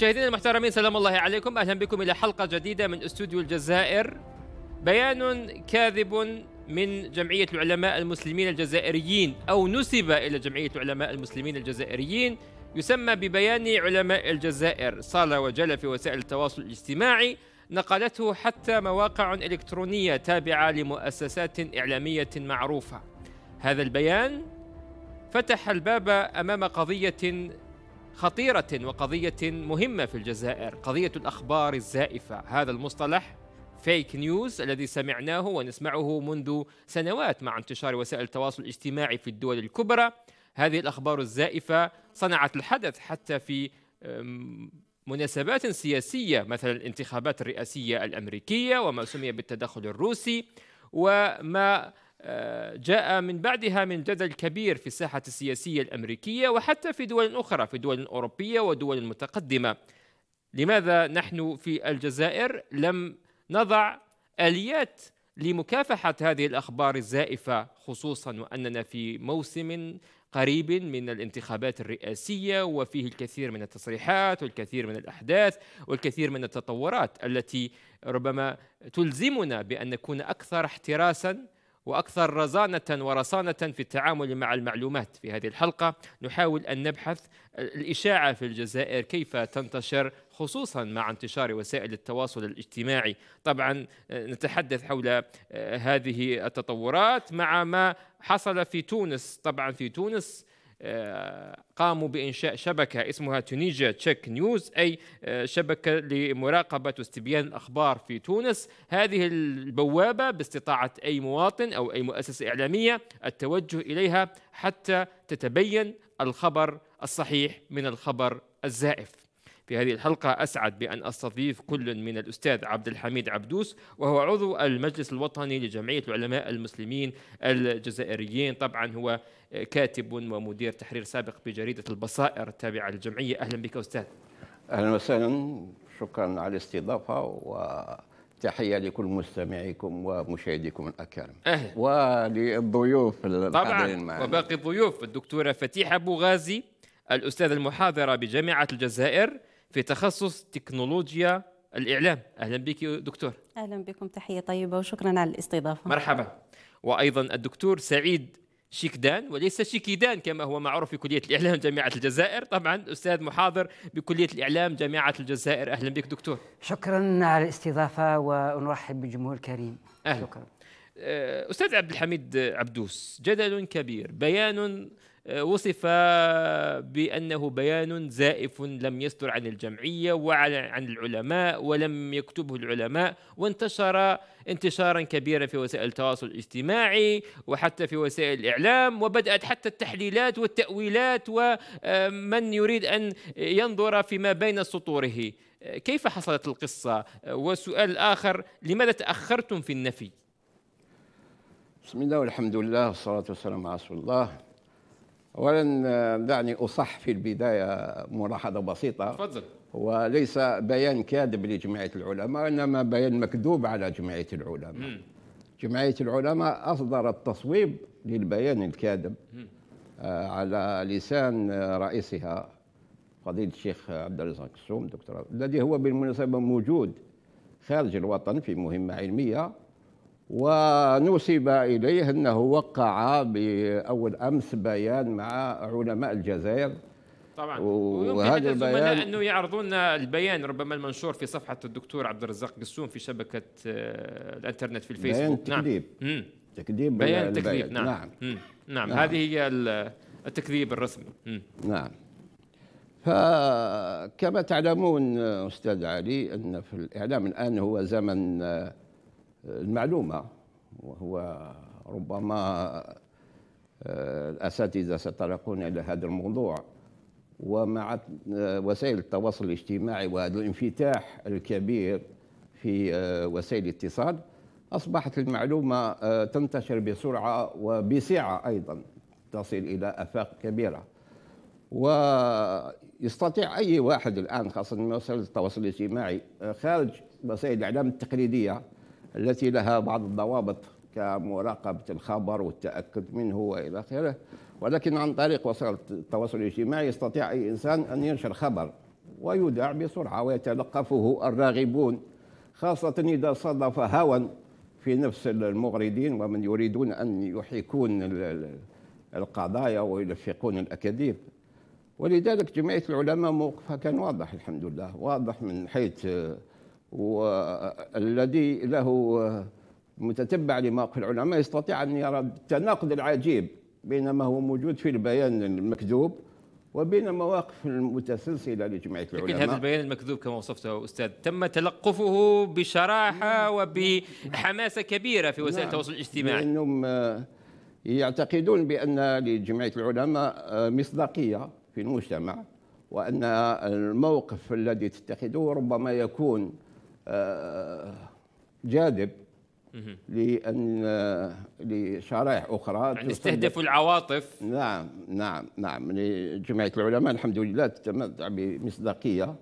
مشاهدينا المحترمين سلام الله عليكم اهلا بكم الى حلقه جديده من استوديو الجزائر بيان كاذب من جمعيه العلماء المسلمين الجزائريين او نسب الى جمعيه العلماء المسلمين الجزائريين يسمى ببيان علماء الجزائر صال وجل في وسائل التواصل الاجتماعي نقلته حتى مواقع الكترونيه تابعه لمؤسسات اعلاميه معروفه هذا البيان فتح الباب امام قضيه خطيرة وقضية مهمة في الجزائر قضية الأخبار الزائفة هذا المصطلح فيك نيوز الذي سمعناه ونسمعه منذ سنوات مع انتشار وسائل التواصل الاجتماعي في الدول الكبرى هذه الأخبار الزائفة صنعت الحدث حتى في مناسبات سياسية مثل الانتخابات الرئاسية الأمريكية وما سمي بالتدخل الروسي وما جاء من بعدها من جدل كبير في الساحة السياسية الأمريكية وحتى في دول أخرى في دول أوروبية ودول متقدمة لماذا نحن في الجزائر لم نضع آليات لمكافحة هذه الأخبار الزائفة خصوصا وأننا في موسم قريب من الانتخابات الرئاسية وفيه الكثير من التصريحات والكثير من الأحداث والكثير من التطورات التي ربما تلزمنا بأن نكون أكثر احتراسا واكثر رزانه ورصانه في التعامل مع المعلومات في هذه الحلقه نحاول ان نبحث الاشاعه في الجزائر كيف تنتشر خصوصا مع انتشار وسائل التواصل الاجتماعي طبعا آه، نتحدث حول آه، هذه التطورات مع ما حصل في تونس طبعا في تونس قاموا بإنشاء شبكة اسمها تونيجيا تشيك نيوز أي آه، شبكة لمراقبة واستبيان الأخبار في تونس هذه البوابة باستطاعة أي مواطن أو أي مؤسسة إعلامية التوجه إليها حتى تتبين الخبر الصحيح من الخبر الزائف في هذه الحلقة أسعد بأن أستضيف كل من الأستاذ عبد الحميد عبدوس وهو عضو المجلس الوطني لجمعية العلماء المسلمين الجزائريين طبعا هو كاتب ومدير تحرير سابق بجريدة البصائر التابعة للجمعية أهلا بك أستاذ أهلا وسهلا شكرا على الاستضافة و تحيه لكل مستمعيكم ومشاهديكم الاكارم أهلا. وللضيوف طبعا معنا. وباقي الضيوف الدكتوره فتيحه بوغازي الاستاذ المحاضره بجامعه الجزائر في تخصص تكنولوجيا الإعلام أهلا بك دكتور أهلا بكم تحية طيبة وشكرا على الاستضافة مرحبا وأيضا الدكتور سعيد شيكدان وليس شيكيدان كما هو معروف في كلية الإعلام جامعة الجزائر طبعا أستاذ محاضر بكلية الإعلام جامعة الجزائر أهلا بك دكتور شكرا على الاستضافة ونرحب بالجمهور الكريم أهلا. شكرا أستاذ عبد الحميد عبدوس جدل كبير بيان وصف بأنه بيان زائف لم يصدر عن الجمعية وعن العلماء ولم يكتبه العلماء وانتشر انتشارا كبيرا في وسائل التواصل الاجتماعي وحتى في وسائل الإعلام وبدأت حتى التحليلات والتأويلات ومن آه، يريد أن ينظر فيما بين سطوره كيف حصلت القصة وسؤال آخر لماذا تأخرتم في النفي بسم الله والحمد لله والصلاة والسلام على رسول الله اولا دعني اصح في البدايه ملاحظه بسيطه تفضل وليس بيان كاذب لجمعيه العلماء انما بيان مكذوب على جمعيه العلماء م. جمعيه العلماء اصدرت تصويب للبيان الكاذب آه، على لسان رئيسها فضيله الشيخ عبد الرزاق السوم دكتور الذي هو بالمناسبه موجود خارج الوطن في مهمه علميه ونسب إليه أنه وقع بأول أمس بيان مع علماء الجزائر طبعا وهذا البيان انه يعرضون البيان ربما المنشور في صفحه الدكتور عبد الرزاق قسوم في شبكه آه، الانترنت في الفيسبوك بيان تكذيب نعم. تكذيب بيان تكذيب نعم نعم. نعم. نعم نعم هذه هي التكذيب الرسمي نعم فكما تعلمون استاذ علي ان في الاعلام الان هو زمن آه، المعلومه وهو ربما آه، الاساتذه سيطرقون الى هذا الموضوع ومع آه، وسائل التواصل الاجتماعي وهذا الانفتاح الكبير في آه، وسائل الاتصال اصبحت المعلومه تنتشر بسرعه وبسعه ايضا تصل الى افاق كبيره ويستطيع اي واحد الان خاصه وسائل التواصل الاجتماعي خارج وسائل الاعلام التقليديه التي لها بعض الضوابط كمراقبة الخبر والتأكد منه وإلى آخره ولكن عن طريق وسائل التواصل الاجتماعي يستطيع أي إنسان أن ينشر خبر ويدع بسرعة ويتلقفه الراغبون خاصة إذا صادف هوى في نفس المغردين ومن يريدون أن يحيكون القضايا ويلفقون الأكاذيب ولذلك جمعية العلماء موقفها كان واضح الحمد لله واضح من حيث والذي له متتبع لمواقف العلماء يستطيع أن يرى التناقض العجيب بين ما هو موجود في البيان المكذوب وبين مواقف المتسلسله لجمعيه العلماء لكن هذا البيان المكذوب كما وصفته استاذ تم تلقفه بشراحه نعم. وبحماسه كبيره في وسائل نعم. التواصل الاجتماعي لانهم آه، يعتقدون بان لجمعيه العلماء آه، مصداقيه في المجتمع وان الموقف الذي تتخذه ربما يكون جاذب لأن لشرائح أخرى يعني استهدف العواطف نعم نعم نعم لجمعية العلماء الحمد لله تتمتع بمصداقية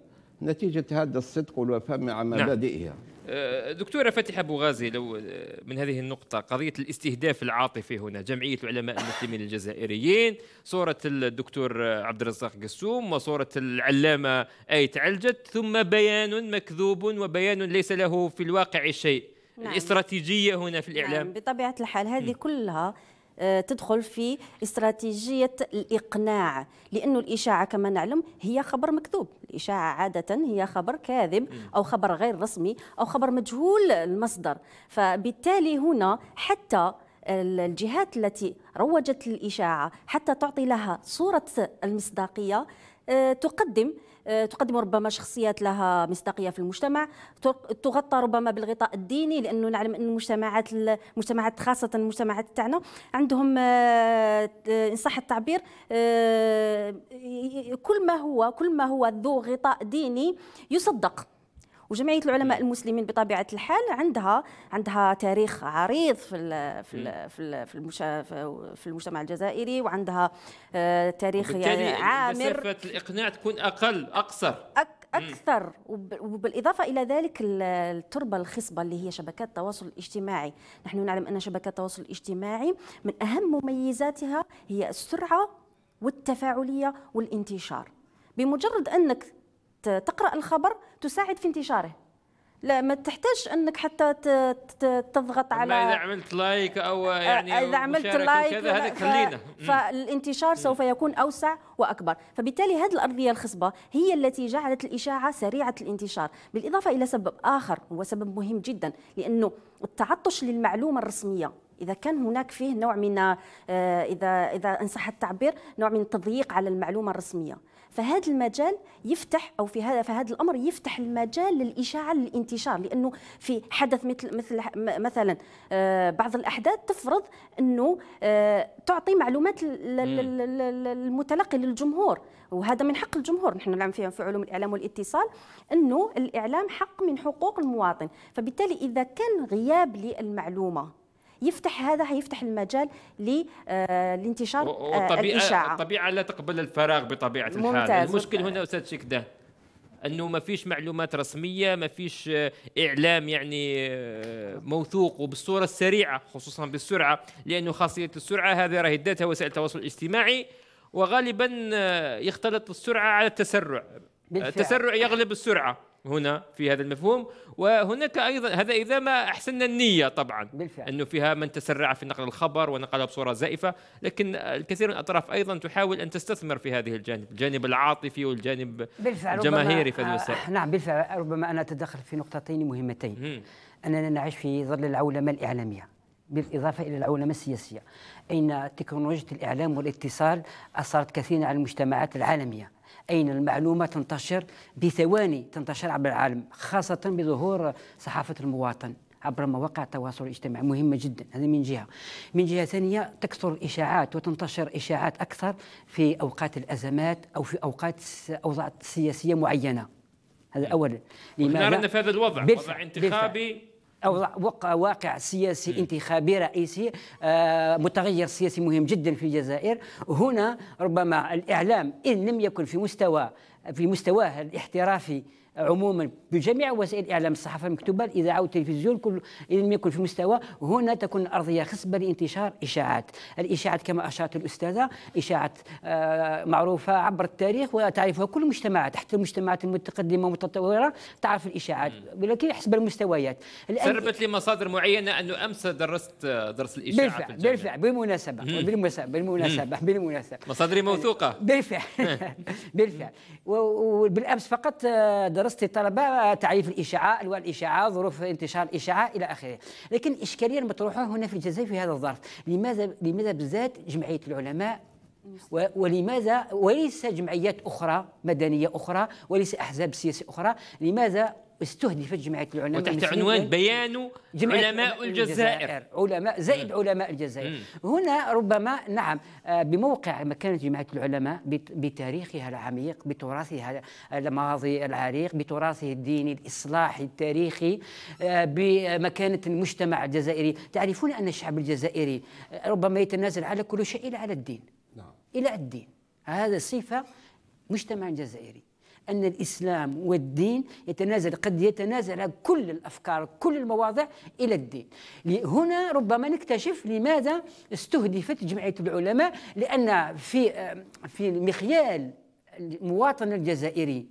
نتيجة هذا الصدق والوفاء مع نعم. مبادئها نعم. أه، دكتورة فاتحة غازي لو أه، من هذه النقطة قضية الاستهداف العاطفي هنا جمعية العلماء المسلمين الجزائريين صورة الدكتور عبد الرزاق قسوم وصورة العلامة آية علجت ثم بيان مكذوب وبيان ليس له في الواقع شيء نعم. الاستراتيجية هنا في الإعلام نعم بطبيعة الحال هذه م. كلها آه، تدخل في استراتيجية الإقناع لأنه الإشاعة كما نعلم هي خبر مكذوب الإشاعة عادة هي خبر كاذب أو خبر غير رسمي أو خبر مجهول المصدر فبالتالي هنا حتى الجهات التي روجت للإشاعة حتى تعطي لها صورة المصداقية آه، تقدم آه، تقدم ربما شخصيات لها مصداقيه في المجتمع تغطى ربما بالغطاء الديني لانه نعلم ان المجتمعات المجتمعات خاصه المجتمعات تاعنا عندهم آه، آه، ان صح التعبير كل ما هو كل ما هو ذو غطاء ديني يصدق وجمعيه العلماء المسلمين بطبيعه الحال عندها عندها تاريخ عريض في ال في في المشا... في المجتمع الجزائري وعندها آه، تاريخ يعني عامر مسافه الاقناع تكون اقل اقصر أك اكثر وبالاضافه الى ذلك التربه الخصبه اللي هي شبكات التواصل الاجتماعي نحن نعلم ان شبكات التواصل الاجتماعي من اهم مميزاتها هي السرعه والتفاعليه والانتشار بمجرد انك تقرا الخبر تساعد في انتشاره لا ما تحتاجش انك حتى تضغط على اذا عملت لايك او آه، يعني اذا عملت لايك كذا هذا خلينا فالانتشار سوف يكون اوسع واكبر فبالتالي هذه الارضيه الخصبه هي التي جعلت الاشاعه سريعه الانتشار بالاضافه الى سبب اخر هو سبب مهم جدا لانه التعطش للمعلومه الرسميه اذا كان هناك فيه نوع من آه، اذا اذا أنصح التعبير نوع من التضييق على المعلومه الرسميه فهذا المجال يفتح او في هذا فهذا الامر يفتح المجال للاشاعه للانتشار لانه في حدث مثل مثل مثلا آه، بعض الاحداث تفرض انه آه، تعطي معلومات المتلقي للجمهور وهذا من حق الجمهور نحن نعلم فيها في علوم الاعلام والاتصال انه الاعلام حق من حقوق المواطن فبالتالي اذا كان غياب للمعلومه يفتح هذا هيفتح المجال آه، لانتشار آه، الاشاعه الطبيعه لا تقبل الفراغ بطبيعه الحال ممتاز المشكل هنا استاذ شكده انه ما فيش معلومات رسميه ما فيش آه، اعلام يعني موثوق وبالصوره السريعه خصوصا بالسرعه لانه خاصيه السرعه هذه راهي ذاتها وسائل التواصل الاجتماعي وغالبا يختلط السرعه على التسرع بالفعل. التسرع يغلب السرعه هنا في هذا المفهوم وهناك ايضا هذا اذا ما احسننا النيه طبعا بالفعل انه فيها من تسرع في نقل الخبر ونقله بصوره زائفه لكن الكثير من الاطراف ايضا تحاول ان تستثمر في هذه الجانب الجانب العاطفي والجانب بالفعل الجماهيري في هذه آه، الوسائل نعم بالفعل ربما انا اتدخل في نقطتين مهمتين اننا نعيش في ظل العولمه الاعلاميه بالإضافة إلى العولمة السياسية أين تكنولوجيا الإعلام والاتصال أثرت كثيرا على المجتمعات العالمية أين المعلومة تنتشر بثواني تنتشر عبر العالم خاصة بظهور صحافة المواطن عبر مواقع التواصل الاجتماعي مهمه جدا هذه من جهه من جهه ثانيه تكثر الاشاعات وتنتشر اشاعات اكثر في اوقات الازمات او في اوقات اوضاع سياسيه معينه هذا نعم. اولا لماذا في هذا الوضع وضع انتخابي أو واقع سياسي انتخابي رئيسي آه، متغير سياسي مهم جدا في الجزائر هنا ربما الإعلام إن لم يكن في مستوى في مستواه الاحترافي عموما بجميع وسائل الاعلام الصحافه المكتوبه الاذاعه والتلفزيون كل ان لم يكن في مستوى هنا تكون الارضيه خصبه لانتشار اشاعات الاشاعات كما اشارت الاستاذه اشاعات آه، معروفه عبر التاريخ وتعرفها كل المجتمعات حتى المجتمعات المتقدمه والمتطوره تعرف الاشاعات ولكن حسب المستويات سربت لي مصادر معينه انه امس درست آه، درس الاشاعات بالفعل بالفعل بالمناسبه بالمناسبه بالمناسبه بالمناسبه مصادري موثوقه بالفعل بالفعل وبالامس فقط آه، درست درست الطلبه تعريف الاشعاع انواع الاشعاع ظروف انتشار الاشعاع الى اخره لكن الاشكاليه المطروحه هنا في الجزائر في هذا الظرف لماذا لماذا بالذات جمعيه العلماء ولماذا وليس جمعيات اخرى مدنيه اخرى وليس احزاب سياسيه اخرى لماذا استهدفت جمعيه العلماء وتحت عنوان بيان علماء الجزائر علماء زائد علماء الجزائر مم. هنا ربما نعم آه، بموقع مكانه جمعيه العلماء بتاريخها العميق بتراثها الماضي العريق بتراثه الديني الاصلاحي التاريخي آه، بمكانه المجتمع الجزائري تعرفون ان الشعب الجزائري آه، ربما يتنازل على كل شيء الا على الدين نعم. الى الدين هذا صفه مجتمع جزائري أن الإسلام والدين يتنازل قد يتنازل كل الأفكار كل المواضع إلى الدين هنا ربما نكتشف لماذا استهدفت جمعية العلماء لأن في في مخيال المواطن الجزائري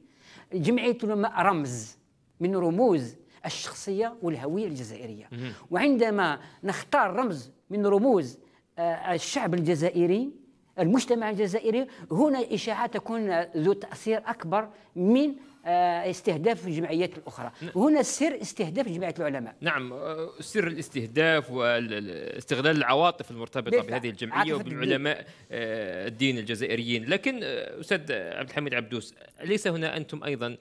جمعية العلماء رمز من رموز الشخصية والهوية الجزائرية وعندما نختار رمز من رموز آه، الشعب الجزائري المجتمع الجزائري هنا الاشاعات تكون ذو تأثير أكبر من آه، استهداف الجمعيات الاخرى وهنا نعم. هنا سر استهداف جمعيه العلماء نعم آه، سر الاستهداف واستغلال العواطف المرتبطه بهذه الجمعيه وبالعلماء آه، الدين الجزائريين لكن استاذ عبد الحميد عبدوس ليس هنا انتم ايضا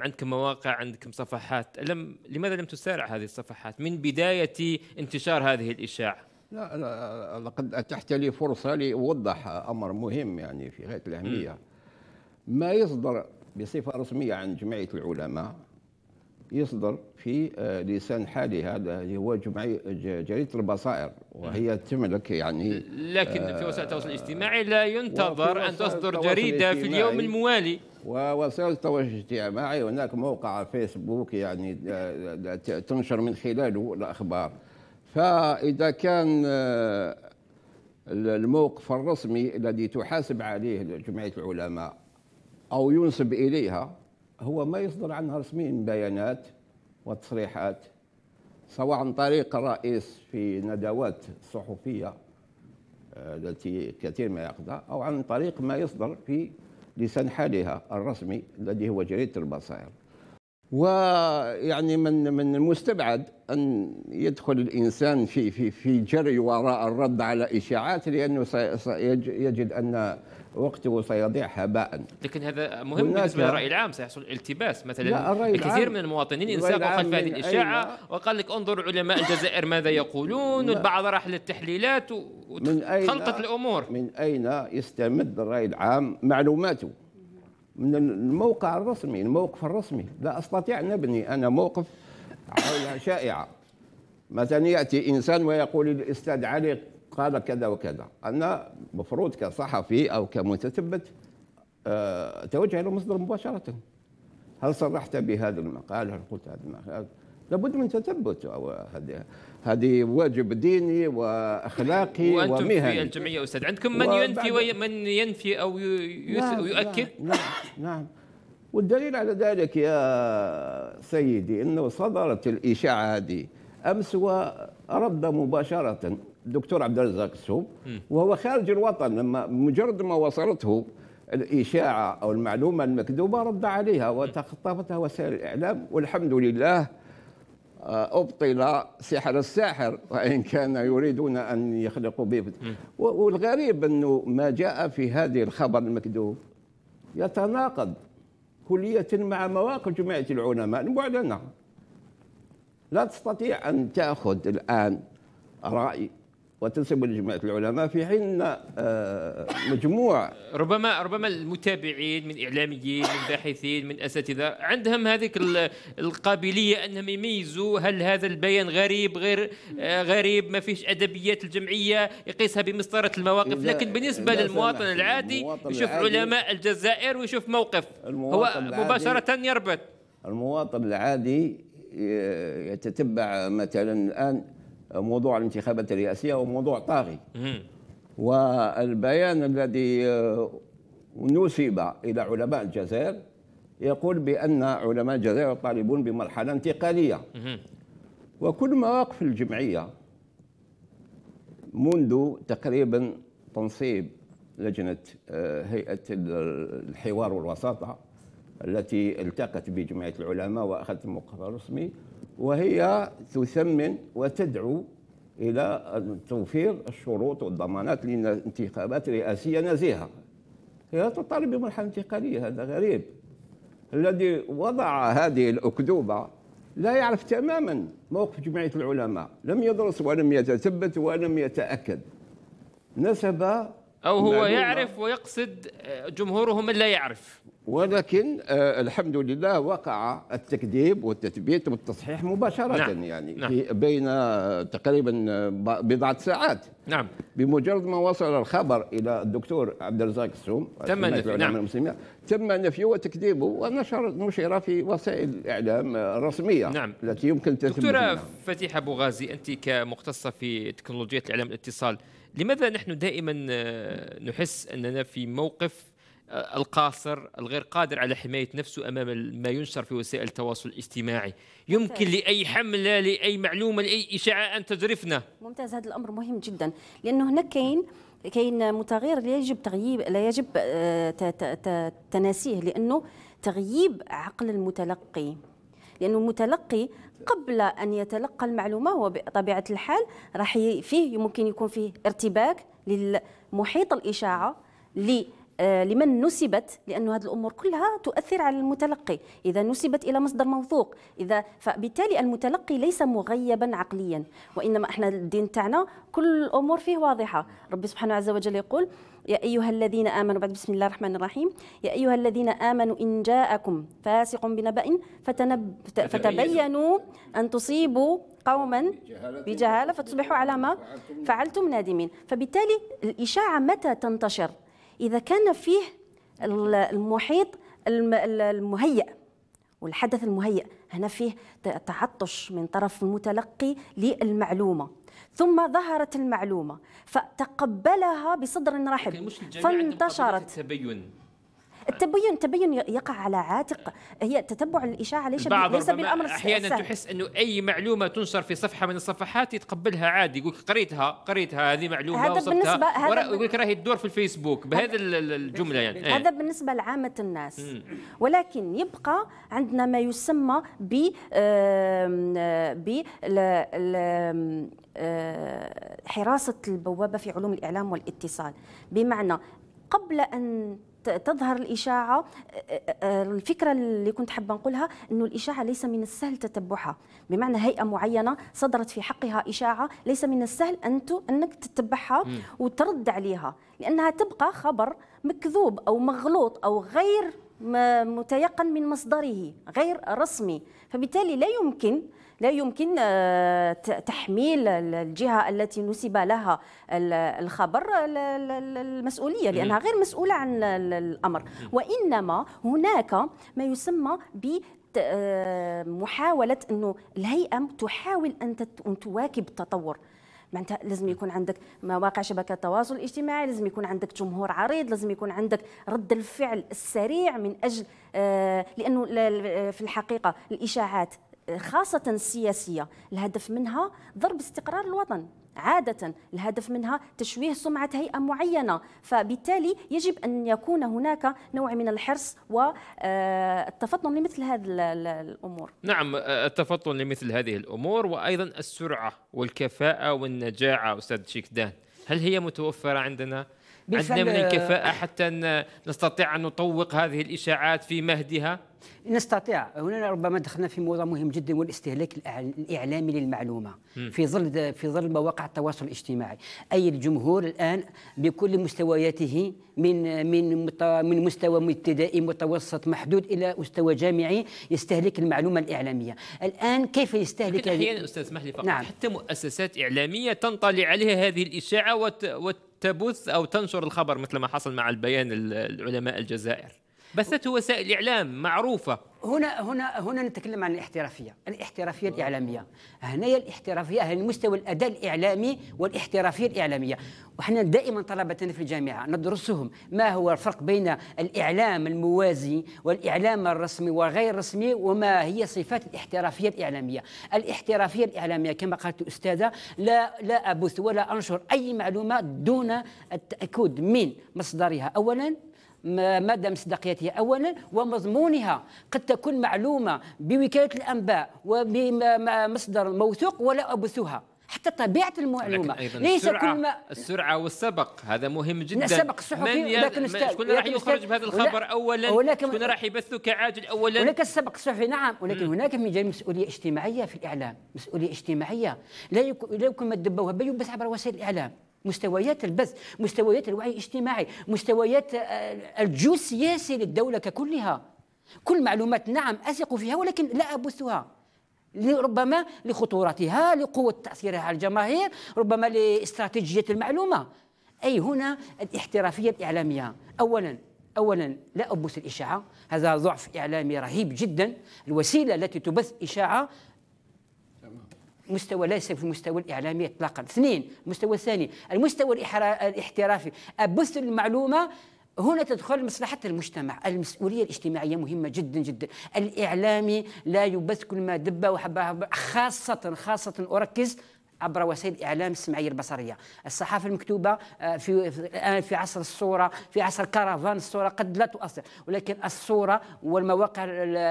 عندكم مواقع عندكم صفحات لم لماذا لم تسارع هذه الصفحات من بدايه انتشار هذه الاشاعه لا, انا لقد أتحت لي فرصة لأوضح أمر مهم يعني في غاية الأهمية ما يصدر بصفة رسمية عن جمعية العلماء يصدر في آه، لسان حالي هذا اللي هو جريده البصائر وهي تملك يعني لكن في آه، وسائل التواصل الاجتماعي لا ينتظر ان تصدر جريده في اليوم الموالي ووسائل التواصل الاجتماعي هناك موقع فيسبوك يعني آه، تنشر من خلاله الاخبار فإذا كان آه، الموقف الرسمي الذي تحاسب عليه جمعية العلماء أو ينسب إليها هو ما يصدر عنها رسميا من بيانات وتصريحات سواء عن طريق الرئيس في ندوات صحفية آه، التي كثير ما يقضى أو عن طريق ما يصدر في لسان حالها الرسمي الذي هو جريدة البصائر ويعني من من المستبعد ان يدخل الانسان في في في جري وراء الرد على اشاعات لانه سيجد ان وقته سيضيع هباء لكن هذا مهم بالنسبه للراي العام سيحصل التباس مثلا لا الكثير من المواطنين انساقوا خلف هذه الاشاعه وقال لك انظر علماء الجزائر ماذا يقولون والبعض راح للتحليلات وخلطت الامور من اين يستمد الراي العام معلوماته من الموقع الرسمي الموقف الرسمي لا أستطيع أن أبني أنا موقف حولها شائعة مثلا يأتي إنسان ويقول الأستاذ علي قال كذا وكذا أنا مفروض كصحفي أو كمتثبت آه، أتوجه إلى مصدر مباشرة هل صرحت بهذا المقال هل قلت هذا المقال لابد من تثبت هذه هذه واجب ديني واخلاقي وانتم ومهني في الجمعيه استاذ عندكم من ينفي من ينفي او نعم،, نعم يؤكد نعم, نعم نعم والدليل على ذلك يا سيدي انه صدرت الاشاعه هذه امس ورد مباشره الدكتور عبد الرزاق السوب وهو خارج الوطن لما مجرد ما وصلته الاشاعه او المعلومه المكذوبه رد عليها وتخطفتها وسائل الاعلام والحمد لله آه، أبطل سحر الساحر وإن كان يريدون أن يخلقوا به والغريب أنه ما جاء في هذه الخبر المكذوب يتناقض كلية مع مواقف جماعة العلماء المعلنة نعم، لا تستطيع أن تأخذ الآن رأي وتنسب لجماعة العلماء في حين آه، مجموع ربما ربما المتابعين من إعلاميين من باحثين من أساتذة عندهم هذه القابلية أنهم يميزوا هل هذا البيان غريب غير آه، غريب ما فيش أدبيات الجمعية يقيسها بمسطرة المواقف لكن بالنسبة للمواطن العادي يشوف علماء الجزائر ويشوف موقف هو مباشرة يربط المواطن العادي آه، يتتبع مثلا الآن موضوع الانتخابات الرئاسية هو موضوع طاغي والبيان الذي آه، نسب إلى علماء الجزائر يقول بأن علماء الجزائر يطالبون بمرحلة انتقالية وكل مواقف الجمعية منذ تقريبا تنصيب لجنة آه، هيئة الحوار والوساطة التي التقت بجمعية العلماء وأخذت الموقف الرسمي وهي تثمن وتدعو إلى توفير الشروط والضمانات لانتخابات رئاسية نزيهة هي تطالب بمرحله انتقالية هذا غريب الذي وضع هذه الأكذوبة لا يعرف تماما موقف جمعية العلماء لم يدرس ولم يتثبت ولم يتأكد نسب أو هو يعرف ويقصد آه، جمهوره من لا يعرف ولكن آه الحمد لله وقع التكذيب والتثبيت والتصحيح مباشرة نعم. يعني نعم. في بين آه، تقريبا آه، بضعة ساعات نعم بمجرد ما وصل الخبر إلى الدكتور عبد الرزاق السوم تم نفيه نعم تم نفيه وتكذيبه ونشر نشر في وسائل الإعلام آه، الرسمية نعم التي يمكن تثبيتها دكتورة فتيحة أبو غازي أنت كمختصة في تكنولوجيات الإعلام الاتصال لماذا نحن دائما نحس أننا في موقف القاصر الغير قادر على حماية نفسه أمام ما ينشر في وسائل التواصل الاجتماعي يمكن ممتاز. لأي حملة لأي معلومة لأي إشاعة أن تجرفنا ممتاز هذا الأمر مهم جدا لأنه هناك كاين كاين متغير لا يجب تغييب لا يجب آه، تناسيه لأنه تغييب عقل المتلقي لأنه المتلقي قبل أن يتلقى المعلومة هو بطبيعة الحال راح فيه ممكن يكون فيه ارتباك للمحيط الإشاعة آه، لمن نسبت لأن هذه الأمور كلها تؤثر على المتلقي إذا نسبت إلى مصدر موثوق إذا فبالتالي المتلقي ليس مغيبا عقليا وإنما إحنا الدين تاعنا كل الأمور فيه واضحة ربي سبحانه عز وجل يقول يا أيها الذين آمنوا بعد بسم الله الرحمن الرحيم يا أيها الذين آمنوا إن جاءكم فاسق بنبأ فتنب فتبينوا أن تصيبوا قوما بجهالة فتصبحوا على ما فعلتم نادمين فبالتالي الإشاعة متى تنتشر إذا كان فيه المحيط المهيأ والحدث المهيأ هنا فيه تعطش من طرف المتلقي للمعلومة ثم ظهرت المعلومة فتقبلها بصدر رحب فانتشرت التبين التبين يقع على عاتق هي تتبع الاشاعه ليس بعض ليس بالامر احيانا سهل. تحس انه اي معلومه تنشر في صفحه من الصفحات يتقبلها عادي يقول قريتها قريتها هذه معلومه هذا بالنسبه يقول لك راهي تدور في الفيسبوك بهذا الجمله يعني إيه. هذا بالنسبه لعامه الناس م. ولكن يبقى عندنا ما يسمى ب ب آه، حراسه البوابه في علوم الاعلام والاتصال بمعنى قبل ان تظهر الاشاعه الفكره اللي كنت حابه نقولها انه الاشاعه ليس من السهل تتبعها بمعنى هيئه معينه صدرت في حقها اشاعه ليس من السهل أنت انك تتبعها وترد عليها لانها تبقى خبر مكذوب او مغلوط او غير متيقن من مصدره غير رسمي فبالتالي لا يمكن لا يمكن آه، تحميل الجهه التي نسب لها الخبر المسؤوليه لانها غير مسؤوله عن الامر وانما هناك ما يسمى ب آه، محاوله انه الهيئه تحاول ان تواكب التطور معناتها لازم يكون عندك مواقع شبكه التواصل الاجتماعي لازم يكون عندك جمهور عريض لازم يكون عندك رد الفعل السريع من اجل آه، لانه في الحقيقه الاشاعات خاصة السياسية الهدف منها ضرب استقرار الوطن عادة الهدف منها تشويه سمعة هيئة معينة فبالتالي يجب أن يكون هناك نوع من الحرص والتفطن آه، لمثل هذه الأمور نعم آه، التفطن لمثل هذه الأمور وأيضا السرعة والكفاءة والنجاعة أستاذ شيكدان هل هي متوفرة عندنا؟ عندنا من آه، الكفاءة حتى نستطيع أن نطوق هذه الإشاعات في مهدها؟ نستطيع هنا ربما دخلنا في موضوع مهم جدا هو الاستهلاك الاعلامي للمعلومه في ظل في ظل مواقع التواصل الاجتماعي اي الجمهور الان بكل مستوياته من من من مستوى ابتدائي متوسط محدود الى مستوى جامعي يستهلك المعلومه الاعلاميه الان كيف يستهلك احيانا استاذ اسمح لي فقط نعم. حتى مؤسسات اعلاميه تنطلي عليها هذه الاشاعه وت... وتبث او تنشر الخبر مثل ما حصل مع البيان العلماء الجزائر بثته وسائل الاعلام معروفه هنا هنا هنا نتكلم عن الاحترافيه الاحترافيه الاعلاميه هنا الاحترافيه على مستوى الاداء الاعلامي والاحترافيه الاعلاميه وحنا دائما طلبتنا في الجامعه ندرسهم ما هو الفرق بين الاعلام الموازي والاعلام الرسمي وغير الرسمي وما هي صفات الاحترافيه الاعلاميه الاحترافيه الاعلاميه كما قالت الاستاذه لا لا ابث ولا انشر اي معلومه دون التاكد من مصدرها اولا مدى مصداقيتها اولا ومضمونها قد تكون معلومه بوكاله الانباء وبمصدر موثوق ولا ابثها حتى طبيعه المعلومه أيضاً ليس السرعة كل ما السرعه والسبق هذا مهم جدا السبق الصحفي من لكن شكون راح يخرج بهذا الخبر اولا شكون راح يبثه كعاجل اولا هناك السبق الصحفي نعم ولكن م. هناك جانب مسؤوليه اجتماعيه في الاعلام مسؤوليه اجتماعيه لا يمكن لا يكون ما تدبوها بل يبث عبر وسائل الاعلام مستويات البث مستويات الوعي الاجتماعي مستويات آه، الجو السياسي للدولة ككلها كل معلومات نعم أثق فيها ولكن لا أبثها ربما لخطورتها لقوة تأثيرها على الجماهير ربما لاستراتيجية المعلومة أي هنا الاحترافية الإعلامية أولا اولا لا ابث الاشاعه هذا ضعف اعلامي رهيب جدا الوسيله التي تبث اشاعه مستوى ليس في المستوى الاعلامي اطلاقا اثنين المستوى الثاني المستوى الاحترافي ابث المعلومه هنا تدخل مصلحة المجتمع المسؤولية الاجتماعية مهمة جدا جدا الإعلامي لا يبث كل ما دب وحبه خاصة خاصة أركز عبر وسائل الاعلام السمعيه البصريه الصحافه المكتوبه آه، في الان في عصر الصوره في عصر كرفان الصوره قد لا تؤثر ولكن الصوره والمواقع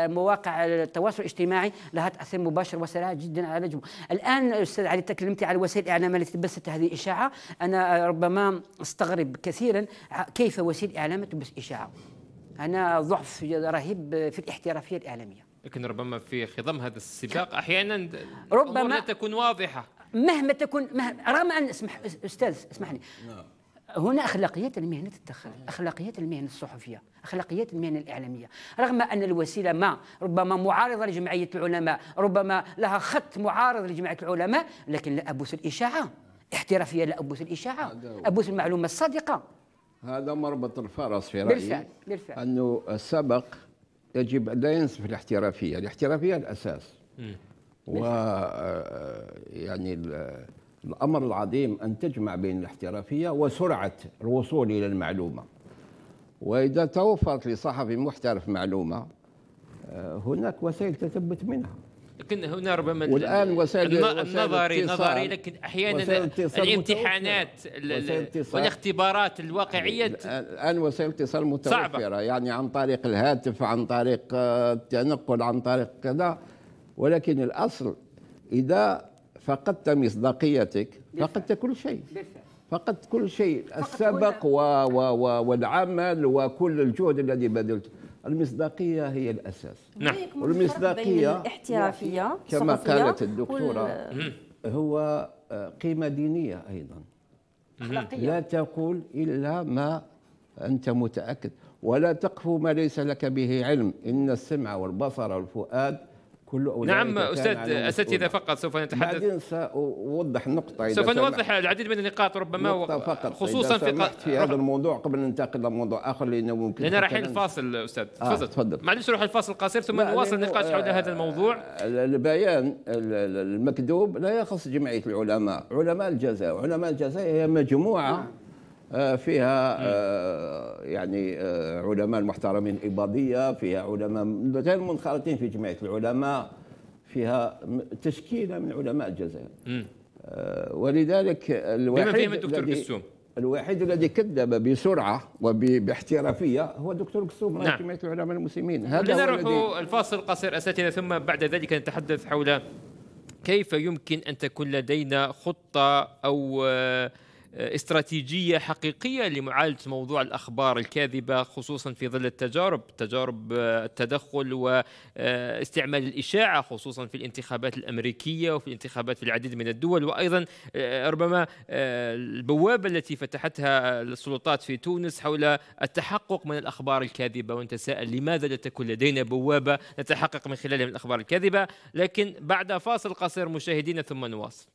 مواقع التواصل الاجتماعي لها تاثير مباشر وسريع جدا على الجمهور الان استاذ علي تكلمت على وسائل الاعلام التي تبثت هذه الاشاعه انا ربما استغرب كثيرا كيف وسيله الاعلام تبث اشاعه انا ضعف رهيب في الاحترافيه الاعلاميه لكن ربما في خضم هذا السباق احيانا ربما لا تكون واضحه مهما تكون مهما رغم ان اسمح استاذ اسمحني نعم. هنا اخلاقيات المهنه تتدخل اخلاقيات المهنه الصحفيه اخلاقيات المهنه الاعلاميه رغم ان الوسيله ما ربما معارضه لجمعيه العلماء ربما لها خط معارض لجمعيه العلماء لكن لا ابوس الاشاعه احترافيه لا ابوس الاشاعه ابوس المعلومه الصادقه هذا مربط الفرس في رايي بالفعل بالفعل انه السبق يجب لا ينسف الاحترافيه الاحترافيه الاساس م. و آه، آه، يعني الامر العظيم ان تجمع بين الاحترافيه وسرعه الوصول الى المعلومه واذا توفرت لصحفي محترف معلومه آه، هناك وسائل تثبت منها لكن هنا ربما والان وسائل النظري نظري لكن احيانا الامتحانات والاختبارات الواقعيه يعني الان وسائل الاتصال متوفره صعبة. يعني عن طريق الهاتف عن طريق التنقل عن طريق كذا ولكن الأصل إذا فقدت مصداقيتك فقدت كل شيء فقدت كل شيء السبق و و و والعمل وكل الجهد الذي بذلته المصداقيه هي الاساس نعم, نعم. والمصداقيه الاحترافيه كما قالت الدكتوره هو آه، قيمه دينيه ايضا لا تقول الا ما انت متاكد ولا تقف ما ليس لك به علم ان السمع والبصر والفؤاد كل أولئك نعم استاذ اساتذه فقط سوف نتحدث بعدين ساوضح نقطه سوف نوضح العديد من النقاط ربما نقطة فقط خصوصا في, قا... في آه. هذا الموضوع قبل ان ننتقل لموضوع اخر لانه ممكن لان رايحين الفاصل استاذ آه، تفضل آه تفضل معلش نروح الفاصل القصير ثم نواصل النقاش حول هذا آه، الموضوع البيان المكذوب لا يخص جمعيه العلماء علماء الجزائر علماء الجزائر هي مجموعه نعم. آه، فيها آه، يعني آه، علماء محترمين إباضية فيها علماء غير منخرطين في جمعية العلماء فيها تشكيلة من علماء الجزائر ولذلك الوحيد الذي الدكتور كسوم الوحيد الذي كذب بسرعه وباحترافيه هو الدكتور كسوم نعم. جمعيه العلماء المسلمين هذا نروح الفاصل القصير اساتذه ثم بعد ذلك نتحدث حول كيف يمكن ان تكون لدينا خطه او آه استراتيجيه حقيقيه لمعالجه موضوع الاخبار الكاذبه خصوصا في ظل التجارب تجارب آه، التدخل واستعمال الاشاعه خصوصا في الانتخابات الامريكيه وفي الانتخابات في العديد من الدول وايضا آه، ربما آه، البوابه التي فتحتها السلطات في تونس حول التحقق من الاخبار الكاذبه ونتساءل لماذا لا تكون لدينا بوابه نتحقق من خلالها من الاخبار الكاذبه لكن بعد فاصل قصير مشاهدينا ثم نواصل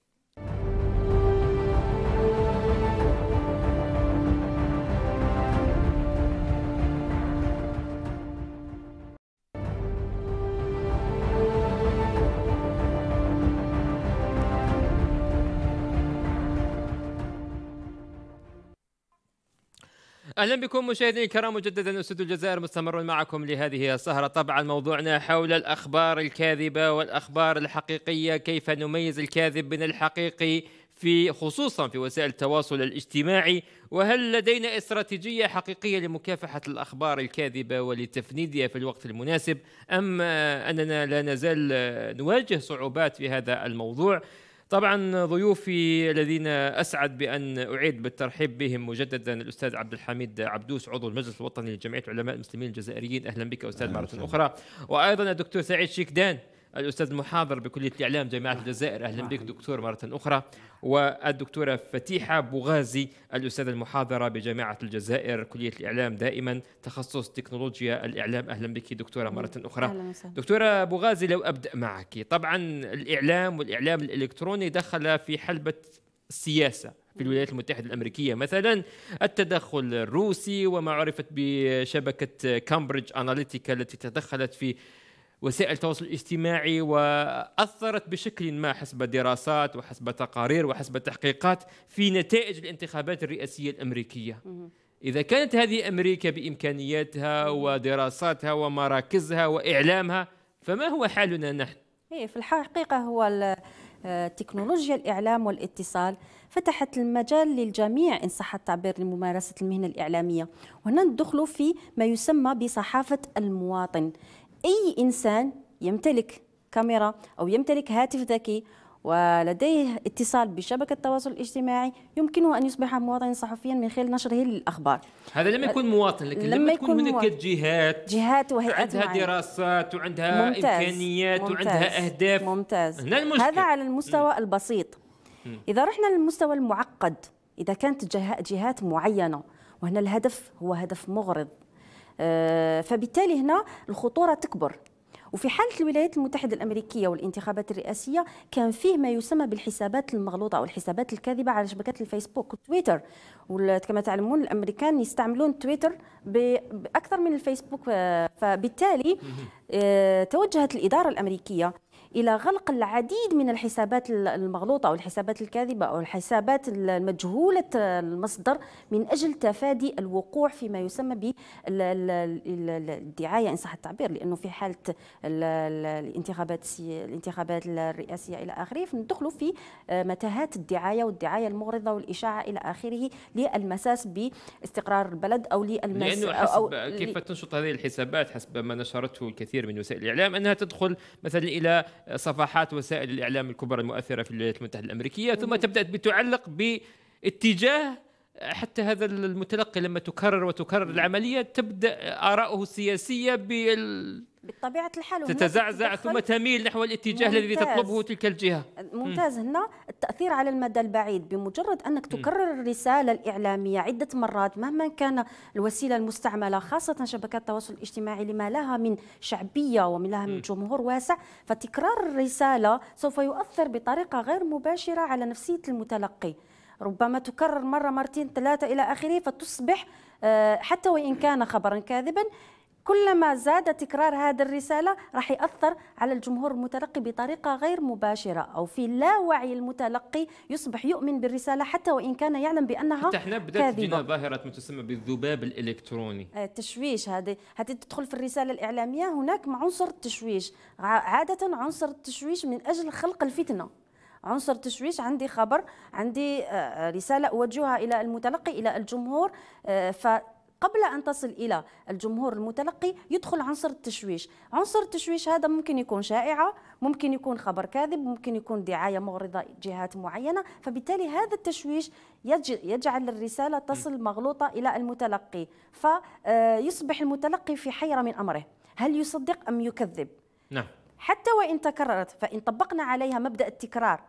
اهلا بكم مشاهدينا الكرام مجددا استوديو الجزائر مستمر معكم لهذه السهره طبعا موضوعنا حول الاخبار الكاذبه والاخبار الحقيقيه كيف نميز الكاذب من الحقيقي في خصوصا في وسائل التواصل الاجتماعي وهل لدينا استراتيجيه حقيقيه لمكافحه الاخبار الكاذبه ولتفنيدها في الوقت المناسب ام اننا لا نزال نواجه صعوبات في هذا الموضوع طبعا ضيوفي الذين اسعد بان اعيد بالترحيب بهم مجددا الاستاذ عبد الحميد عبدوس عضو المجلس الوطني لجمعيه علماء المسلمين الجزائريين اهلا بك استاذ مره اخرى وايضا الدكتور سعيد شيكدان الاستاذ المحاضر بكليه الاعلام جامعه الجزائر اهلا بك دكتور مره اخرى والدكتوره فتيحه بوغازي الاستاذه المحاضره بجامعه الجزائر كليه الاعلام دائما تخصص تكنولوجيا الاعلام اهلا بك دكتوره مره اخرى أهلا دكتوره بوغازي لو ابدا معك طبعا الاعلام والاعلام الالكتروني دخل في حلبه السياسه في الولايات المتحدة الأمريكية مثلا التدخل الروسي وما عرفت بشبكة كامبريدج أناليتيكا التي تدخلت في وسائل التواصل الاجتماعي واثرت بشكل ما حسب دراسات وحسب تقارير وحسب تحقيقات في نتائج الانتخابات الرئاسيه الامريكيه. اذا كانت هذه امريكا بامكانياتها ودراساتها ومراكزها واعلامها فما هو حالنا نحن؟ هي إيه، في الحقيقه هو تكنولوجيا الإعلام والاتصال فتحت المجال للجميع إن صح التعبير لممارسة المهنة الإعلامية وهنا ندخل في ما يسمى بصحافة المواطن أي إنسان يمتلك كاميرا أو يمتلك هاتف ذكي ولديه اتصال بشبكة التواصل الاجتماعي يمكنه أن يصبح مواطنا صحفيا من خلال نشره للأخبار هذا لما يكون مواطن لكن لما, لما تكون هناك جهات جهات وهيئات عندها معين. دراسات وعندها ممتاز. إمكانيات ممتاز. وعندها أهداف ممتاز هنا المشكل. هذا على المستوى م. البسيط م. إذا رحنا للمستوى المعقد إذا كانت جهات معينة وهنا الهدف هو هدف مغرض آه، فبالتالي هنا الخطوره تكبر وفي حالة الولايات المتحدة الأمريكية والانتخابات الرئاسية كان فيه ما يسمى بالحسابات المغلوطة أو الحسابات الكاذبة على شبكات الفيسبوك وتويتر وكما تعلمون الأمريكان يستعملون تويتر بأكثر من الفيسبوك آه، فبالتالي آه، توجهت الإدارة الأمريكية الى غلق العديد من الحسابات المغلوطه او الحسابات الكاذبه او الحسابات المجهوله المصدر من اجل تفادي الوقوع فيما يسمى بالدعايه ان صح التعبير لانه في حاله الانتخابات الانتخابات الرئاسيه الى اخره فندخلوا في آه، متاهات الدعايه والدعايه المغرضه والاشاعه الى اخره للمساس باستقرار البلد او للمس لانه حسب أو كيف تنشط هذه الحسابات حسب ما نشرته الكثير من وسائل الاعلام انها تدخل مثلا الى صفحات وسائل الإعلام الكبرى المؤثرة في الولايات المتحدة الأمريكية ثم تبدأ بتعلق باتجاه حتى هذا المتلقي لما تكرر وتكرر العملية تبدأ آراؤه السياسية بال بطبيعه الحال تتزعزع ثم تميل نحو الاتجاه الذي تطلبه تلك الجهه ممتاز هنا التاثير على المدى البعيد بمجرد انك تكرر الرساله الاعلاميه عده مرات مهما كان الوسيله المستعمله خاصه شبكات التواصل الاجتماعي لما لها من شعبيه ومن لها من جمهور واسع فتكرار الرساله سوف يؤثر بطريقه غير مباشره على نفسيه المتلقي ربما تكرر مرة مرتين ثلاثة إلى آخره فتصبح آه، حتى وإن كان خبرا كاذبا كلما زاد تكرار هذه الرسالة راح يأثر على الجمهور المتلقي بطريقة غير مباشرة أو في لا وعي المتلقي يصبح يؤمن بالرسالة حتى وإن كان يعلم بأنها حتى احنا بدأت تجينا ظاهرة ما تسمى بالذباب الإلكتروني آه، التشويش هذه هذه تدخل في الرسالة الإعلامية هناك عنصر التشويش عادة عنصر التشويش من أجل خلق الفتنة عنصر تشويش عندي خبر عندي آه، رسالة أوجهها إلى المتلقي إلى الجمهور آه، ف قبل أن تصل إلى الجمهور المتلقي يدخل عنصر التشويش عنصر التشويش هذا ممكن يكون شائعة ممكن يكون خبر كاذب ممكن يكون دعاية مغرضة جهات معينة فبالتالي هذا التشويش يجعل الرسالة تصل مغلوطة إلى المتلقي فيصبح المتلقي في حيرة من أمره هل يصدق أم يكذب نعم حتى وإن تكررت فإن طبقنا عليها مبدأ التكرار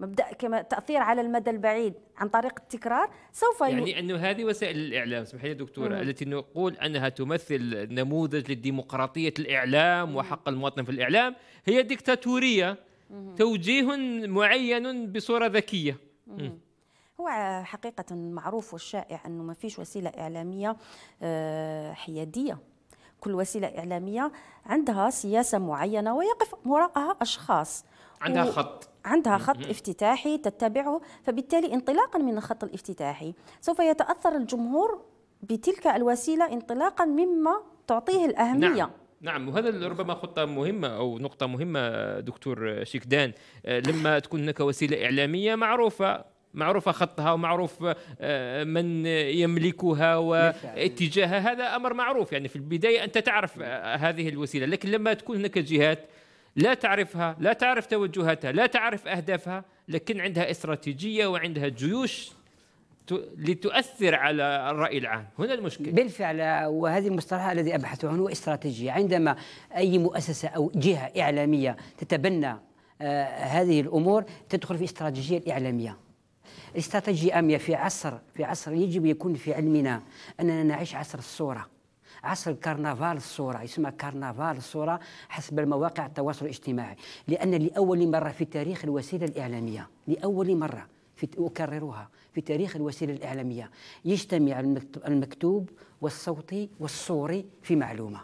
مبدا كما تاثير على المدى البعيد عن طريق التكرار سوف يعني انه هذه وسائل الاعلام سمحي لي دكتوره مم. التي نقول انها تمثل نموذج لديمقراطيه الاعلام مم. وحق المواطن في الاعلام هي ديكتاتوريه مم. توجيه معين بصوره ذكيه مم. مم. هو حقيقة معروف والشائع أنه ما فيش وسيلة إعلامية آه، حيادية كل وسيلة إعلامية عندها سياسة معينة ويقف وراءها أشخاص عندها خط عندها خط افتتاحي تتبعه فبالتالي انطلاقا من الخط الافتتاحي سوف يتأثر الجمهور بتلك الوسيلة انطلاقا مما تعطيه نعم، الأهمية نعم. نعم وهذا ربما خطة مهمة أو نقطة مهمة دكتور شيكدان لما تكون هناك وسيلة إعلامية معروفة معروف خطها ومعروف آه، من يملكها واتجاهها هذا امر معروف يعني في البدايه انت تعرف آه، هذه الوسيله لكن لما تكون هناك جهات لا تعرفها لا تعرف توجهاتها لا تعرف أهدافها لكن عندها استراتيجية وعندها جيوش لتؤثر على الرأي العام هنا المشكلة بالفعل وهذه المصطلح الذي أبحث عنه هو استراتيجية عندما أي مؤسسة أو جهة إعلامية تتبنى آه، هذه الأمور تدخل في استراتيجية الإعلامية الاستراتيجية أمية في عصر في عصر يجب يكون في علمنا أننا نعيش عصر الصورة عصر كرنفال الصوره يسمى كرنفال الصوره حسب المواقع التواصل الاجتماعي لان لاول مره في تاريخ الوسيله الاعلاميه لاول مره في اكررها في تاريخ الوسيله الاعلاميه يجتمع المكتوب والصوتي والصوري في معلومه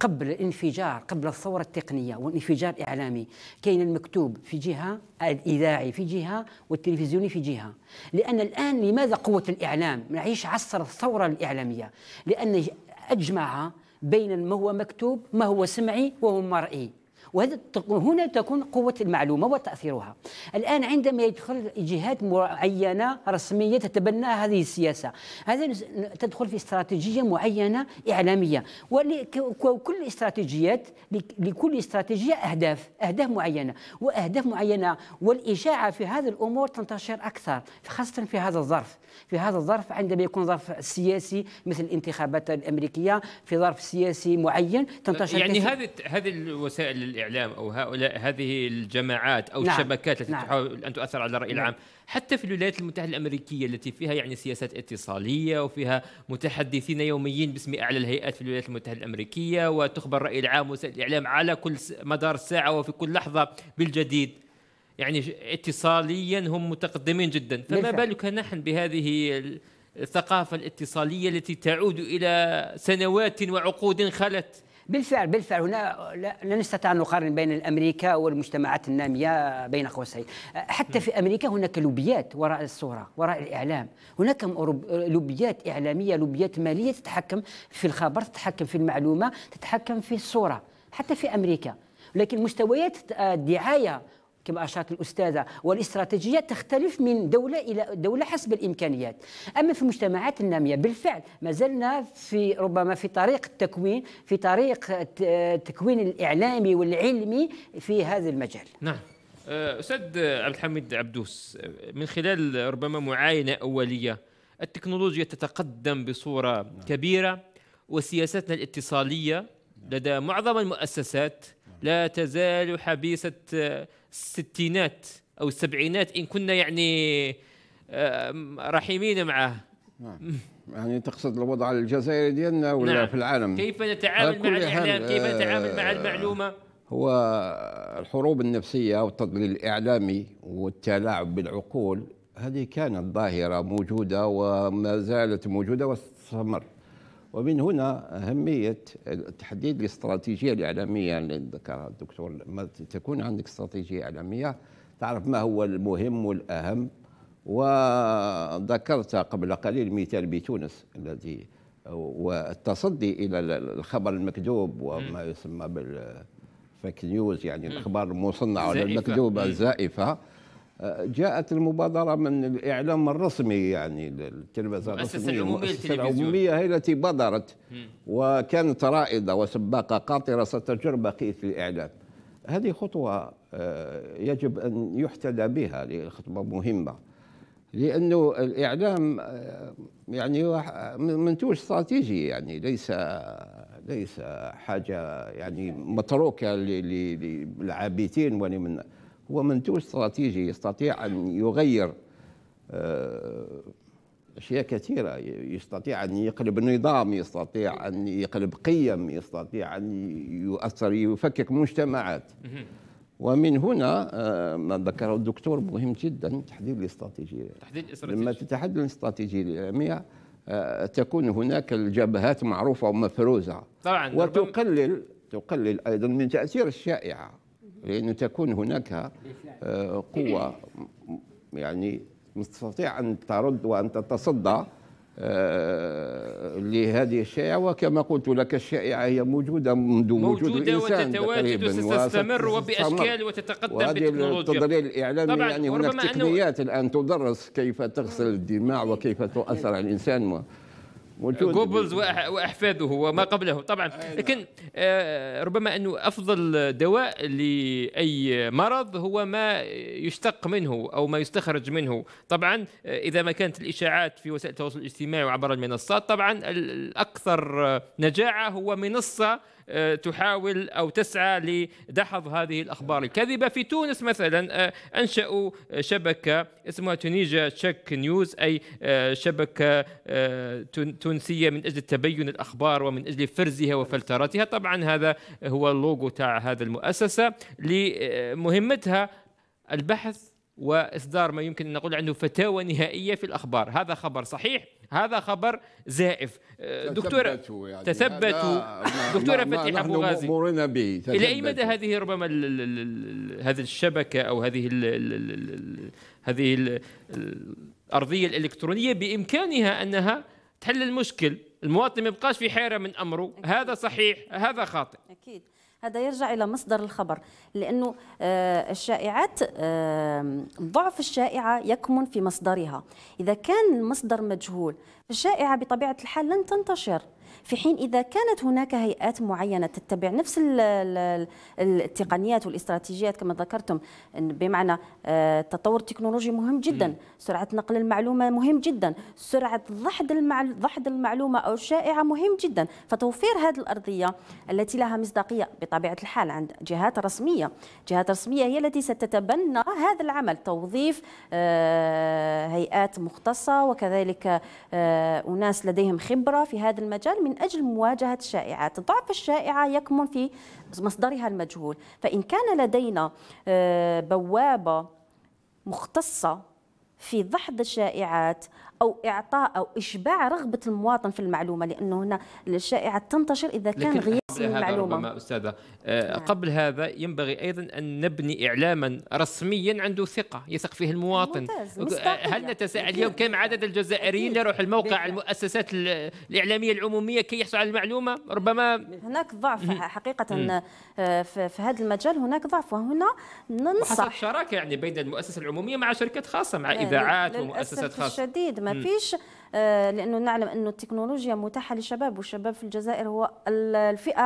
قبل الانفجار قبل الثورة التقنية والانفجار الإعلامي كاين المكتوب في جهة الإذاعي في جهة والتلفزيوني في جهة لأن الآن لماذا قوة الإعلام نعيش عصر الثورة الإعلامية لأن أجمع بين ما هو مكتوب ما هو سمعي وهو مرئي وهذا هنا تكون قوة المعلومة وتأثيرها الآن عندما يدخل جهات معينة رسمية تتبنى هذه السياسة هذا تدخل في استراتيجية معينة إعلامية وكل استراتيجيات لكل استراتيجية أهداف أهداف معينة وأهداف معينة والإشاعة في هذه الأمور تنتشر أكثر خاصة في هذا الظرف في هذا الظرف عندما يكون ظرف سياسي مثل الانتخابات الأمريكية في ظرف سياسي معين تنتشر يعني هذه هذه الوسائل الاعلام او هؤلاء هذه الجماعات او نعم. الشبكات التي نعم. تحاول ان تؤثر على الراي نعم. العام حتى في الولايات المتحده الامريكيه التي فيها يعني سياسات اتصاليه وفيها متحدثين يوميين باسم اعلى الهيئات في الولايات المتحده الامريكيه وتخبر الراي العام وسائل الاعلام على كل مدار الساعه وفي كل لحظه بالجديد يعني اتصاليا هم متقدمين جدا فما بالك نحن بهذه الثقافه الاتصاليه التي تعود الى سنوات وعقود خلت بالفعل بالفعل هنا لا نستطيع ان نقارن بين الامريكا والمجتمعات الناميه بين قوسين حتى في امريكا هناك لوبيات وراء الصوره وراء الاعلام هناك لوبيات اعلاميه لوبيات ماليه تتحكم في الخبر تتحكم في المعلومه تتحكم في الصوره حتى في امريكا لكن مستويات الدعايه كما أشارت الأستاذة والاستراتيجية تختلف من دولة إلى دولة حسب الإمكانيات أما في المجتمعات النامية بالفعل ما زلنا في ربما في طريق التكوين في طريق التكوين الإعلامي والعلمي في هذا المجال نعم آه، أستاذ عبد الحميد عبدوس من خلال ربما معاينة أولية التكنولوجيا تتقدم بصورة نعم. كبيرة وسياستنا الاتصالية لدى معظم المؤسسات لا تزال حبيسة الستينات او السبعينات ان كنا يعني آه، رحيمين معه نعم. يعني تقصد الوضع الجزائري ديالنا ولا نعم. في العالم كيف نتعامل مع الاعلام كيف نتعامل آه، مع المعلومه هو الحروب النفسيه والتضليل الاعلامي والتلاعب بالعقول هذه كانت ظاهره موجوده وما زالت موجوده وتستمر ومن هنا أهمية تحديد الاستراتيجية الإعلامية اللي يعني ذكرها الدكتور لما تكون عندك استراتيجية إعلامية تعرف ما هو المهم والأهم وذكرت قبل قليل مثال بتونس الذي والتصدي إلى الخبر المكذوب وما يسمى بالفيك نيوز يعني الأخبار المصنعة ولا المكذوبة الزائفة جاءت المبادرة من الإعلام الرسمي يعني التلفزة الرسمية المؤسسة العمومية هي التي بادرت وكانت رائدة وسباقة قاطرة ستجر بقية الإعلام هذه خطوة آه، يجب أن يحتذى بها خطوة مهمة لأنه الإعلام آه، يعني منتوج استراتيجي يعني ليس ليس حاجة يعني متروكة للعابثين ولمن هو منتوج استراتيجي يستطيع أن يغير آه، أشياء كثيرة يستطيع أن يقلب النظام يستطيع أن يقلب قيم يستطيع أن يؤثر يفكك مجتمعات ومن هنا آه، ما ذكره الدكتور مهم جدا تحديد الاستراتيجية تحديد الاستراتيجية لما تتحدد الاستراتيجية العلمية آه، تكون هناك الجبهات معروفة ومفروزة طبعا وتقلل تقلل أيضا من تأثير الشائعة لأنه تكون هناك آه، قوة يعني تستطيع أن ترد وأن تتصدى آه، لهذه الشائعة وكما قلت لك الشائعة هي موجودة منذ موجودة وجود الإنسان وتتواجد وستستمر وبأشكال وتتقدم وهذه التضليل الإعلامي يعني هناك تقنيات الآن تدرس كيف تغسل الدماء وكيف تؤثر على الإنسان موجود جوبلز واحفاده وما طيب. قبله طبعا أيوة. لكن آه، ربما انه افضل دواء لاي مرض هو ما يشتق منه او ما يستخرج منه طبعا آه، اذا ما كانت الاشاعات في وسائل التواصل الاجتماعي وعبر المنصات طبعا الاكثر نجاعه هو منصه آه، تحاول أو تسعى لدحض هذه الأخبار الكاذبة في تونس مثلا آه، أنشأوا شبكة اسمها تونيجا تشيك نيوز أي آه، شبكة تونسية من أجل تبين الأخبار ومن أجل فرزها وفلترتها طبعا هذا هو اللوجو تاع هذا المؤسسة لمهمتها البحث واصدار ما يمكن ان نقول عنه فتاوى نهائيه في الاخبار، هذا خبر صحيح هذا خبر زائف أه، دكتورة يعني تثبتوا دكتورة فتحي أبو غازي به إلى أي مدى هذه ربما هذه الشبكة أو هذه هذه الأرضية الإلكترونية بإمكانها أنها تحل المشكل المواطن ما يبقاش في حيرة من أمره هذا صحيح هذا خاطئ أكيد هذا يرجع الى مصدر الخبر لانه آه، الشائعات آه، ضعف الشائعه يكمن في مصدرها اذا كان المصدر مجهول الشائعه بطبيعه الحال لن تنتشر في حين إذا كانت هناك هيئات معينة تتبع نفس التقنيات والاستراتيجيات كما ذكرتم بمعنى التطور آه، التكنولوجي مهم جدا سرعة نقل المعلومة مهم جدا سرعة ضحد ضحد المعلومة أو الشائعة مهم جدا فتوفير هذه الأرضية التي لها مصداقية بطبيعة الحال عند جهات رسمية جهات رسمية هي التي ستتبنى هذا العمل توظيف آه، هيئات مختصة وكذلك آه، أناس لديهم خبرة في هذا المجال من من أجل مواجهة الشائعات ضعف الشائعة يكمن في مصدرها المجهول فإن كان لدينا آه، بوابة مختصة في دحض الشائعات او اعطاء او اشباع رغبه المواطن في المعلومه لانه هنا الشائعه تنتشر اذا كان غير قبل هذا المعلومة. ربما أستاذة آه نعم. قبل هذا ينبغي أيضا أن نبني إعلاما رسميا عنده ثقة يثق فيه المواطن ممتاز. آه، هل نتساءل اليوم كم عدد الجزائريين اللي يروحوا الموقع المؤسسات الإعلامية العمومية كي يحصل على المعلومة ربما هناك ضعف حقيقة آه، في هذا المجال هناك ضعف وهنا ننصح شراكة يعني بين المؤسسة العمومية مع شركات خاصة مع إذاعات ومؤسسات خاصة الشديد ما فيش آه، لانه نعلم انه التكنولوجيا متاحه للشباب والشباب في الجزائر هو الفئه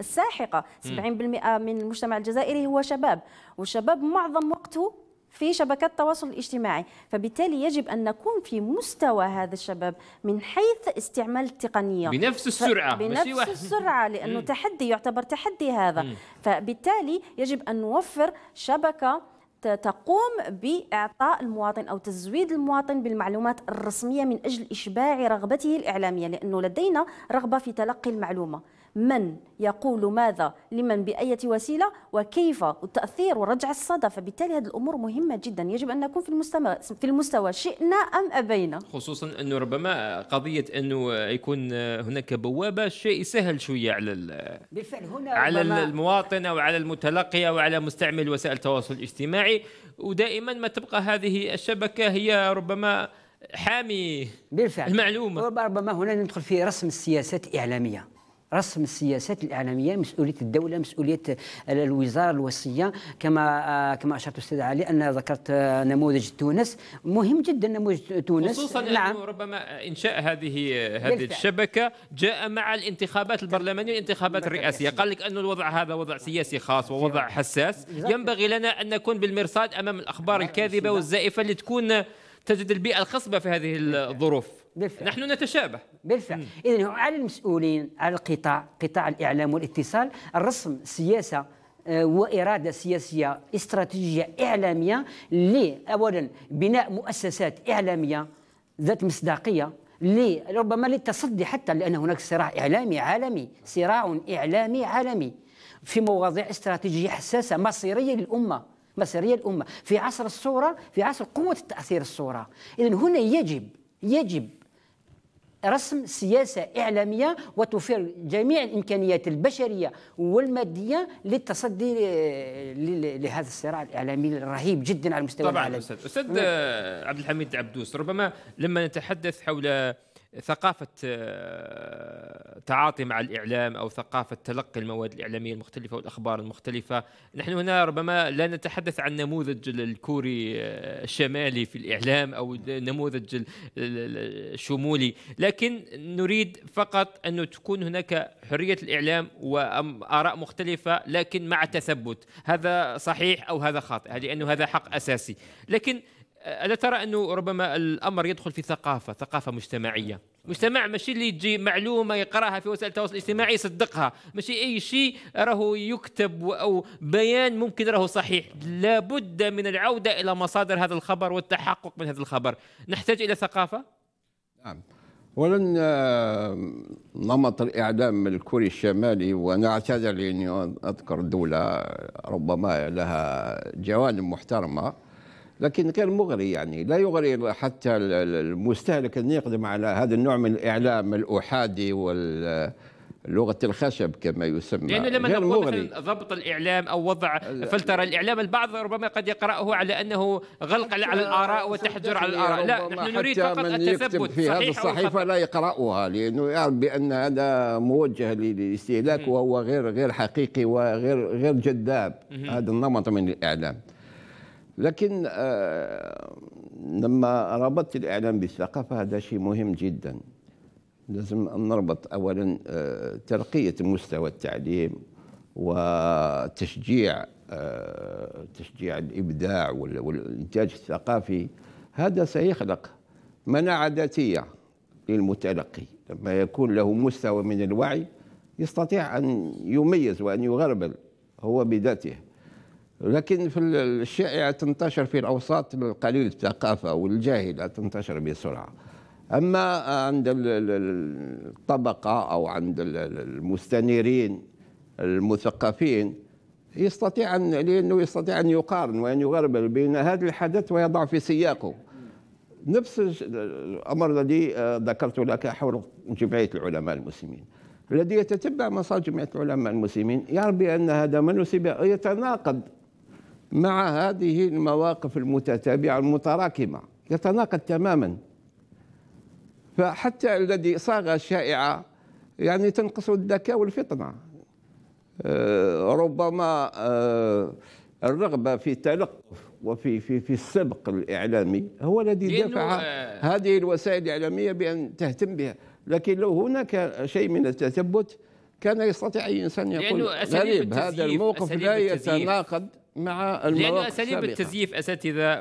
الساحقه 70% من المجتمع الجزائري هو شباب والشباب معظم وقته في شبكات التواصل الاجتماعي فبالتالي يجب أن نكون في مستوى هذا الشباب من حيث استعمال التقنية بنفس السرعة بنفس السرعة لأنه تحدي يعتبر تحدي هذا فبالتالي يجب أن نوفر شبكة تقوم باعطاء المواطن او تزويد المواطن بالمعلومات الرسميه من اجل اشباع رغبته الاعلاميه لانه لدينا رغبه في تلقي المعلومه من يقول ماذا لمن بأية وسيلة وكيف التأثير ورجع الصدى فبالتالي هذه الأمور مهمة جدا يجب أن نكون في المستوى في المستوى شئنا أم أبينا خصوصا أنه ربما قضية أنه يكون هناك بوابة شيء سهل شوية على بالفعل هنا على المواطن أو على المتلقي أو على مستعمل وسائل التواصل الاجتماعي ودائما ما تبقى هذه الشبكة هي ربما حامي بالفعل المعلومة ربما هنا ندخل في رسم السياسات الإعلامية رسم السياسات الاعلاميه مسؤوليه الدوله مسؤوليه الوزاره الوصيه كما آه، كما اشرت استاذ علي ان ذكرت آه، نموذج تونس مهم جدا نموذج تونس خصوصا نعم. انه ربما انشاء هذه آه، هذه بالفعل. الشبكه جاء مع الانتخابات البرلمانيه والانتخابات الرئاسيه قال لك انه الوضع هذا وضع سياسي خاص ووضع حساس ينبغي لنا ان نكون بالمرصاد امام الاخبار نعم، الكاذبه والزائفه اللي تكون تجد البيئه الخصبه في هذه الظروف بالفعل نحن نتشابه بالفعل اذا على المسؤولين على القطاع قطاع الاعلام والاتصال الرسم سياسه آه، وإرادة سياسية استراتيجية إعلامية لأولا بناء مؤسسات إعلامية ذات مصداقية ربما للتصدي حتى لأن هناك صراع إعلامي عالمي صراع إعلامي عالمي في مواضيع استراتيجية حساسة مصيرية للأمة مصيرية للأمة في عصر الصورة في عصر قوة تأثير الصورة إذا هنا يجب يجب رسم سياسة إعلامية وتوفير جميع الإمكانيات البشرية والمادية للتصدي آه، لهذا الصراع الإعلامي الرهيب جدا على المستوى طبعا العالم. أستاذ, أستاذ نعم. عبد الحميد عبدوس ربما لما نتحدث حول ثقافة آه، تعاطي مع الإعلام أو ثقافة تلقي المواد الإعلامية المختلفة والأخبار المختلفة نحن هنا ربما لا نتحدث عن نموذج الكوري آه، الشمالي في الإعلام أو النموذج الشمولي لكن نريد فقط أن تكون هناك حرية الإعلام وآراء مختلفة لكن مع تثبت هذا صحيح أو هذا خاطئ لأنه هذا حق أساسي لكن الا ترى انه ربما الامر يدخل في ثقافه ثقافه مجتمعيه مجتمع ماشي اللي تجي معلومه يقراها في وسائل التواصل الاجتماعي يصدقها ماشي اي شيء راهو يكتب او بيان ممكن راهو صحيح لابد من العوده الى مصادر هذا الخبر والتحقق من هذا الخبر نحتاج الى ثقافه نعم اولا آه، نمط الاعلام الكوري الشمالي وانا اعتذر لاني اذكر دوله ربما لها جوانب محترمه لكن غير مغري يعني لا يغري حتى المستهلك أن يقدم على هذا النوع من الإعلام الأحادي وال لغه الخشب كما يسمى لانه لما غير نقول مغري. مثلا ضبط الاعلام او وضع فلتره الاعلام البعض ربما قد يقراه على انه غلق على الاراء وتحجر على الاراء لا نحن نريد فقط التثبت في هذه الصحيفه لا يقراها لانه يعرف بان هذا موجه للاستهلاك وهو غير غير حقيقي وغير غير جذاب هذا النمط من الاعلام لكن آه، لما ربطت الإعلام بالثقافة هذا شيء مهم جدا لازم نربط أولا آه، ترقية مستوى التعليم وتشجيع آه، تشجيع الإبداع والإنتاج الثقافي هذا سيخلق مناعة ذاتية للمتلقي لما يكون له مستوى من الوعي يستطيع أن يميز وأن يغربل هو بذاته لكن في الشائعة تنتشر في الأوساط القليل الثقافة والجاهلة تنتشر بسرعة أما عند الطبقة أو عند المستنيرين المثقفين يستطيع أن لأنه يستطيع أن يقارن وأن يغربل بين هذا الحدث ويضع في سياقه نفس الأمر الذي آه، ذكرت لك حول جمعية العلماء المسلمين الذي يتتبع مسار جمعية العلماء المسلمين يرى بأن هذا ما يتناقض مع هذه المواقف المتتابعة المتراكمة يتناقض تماما فحتى الذي صاغ الشائعة يعني تنقص الذكاء والفطنة آه، ربما آه، الرغبة في التلقف وفي في في السبق الإعلامي هو الذي دفع آه، هذه الوسائل الإعلامية بأن تهتم بها لكن لو هناك شيء من التثبت كان يستطيع أي إنسان يقول غريب هذا الموقف لا يتناقض مع المواقف لأن أساليب التزييف أساتذة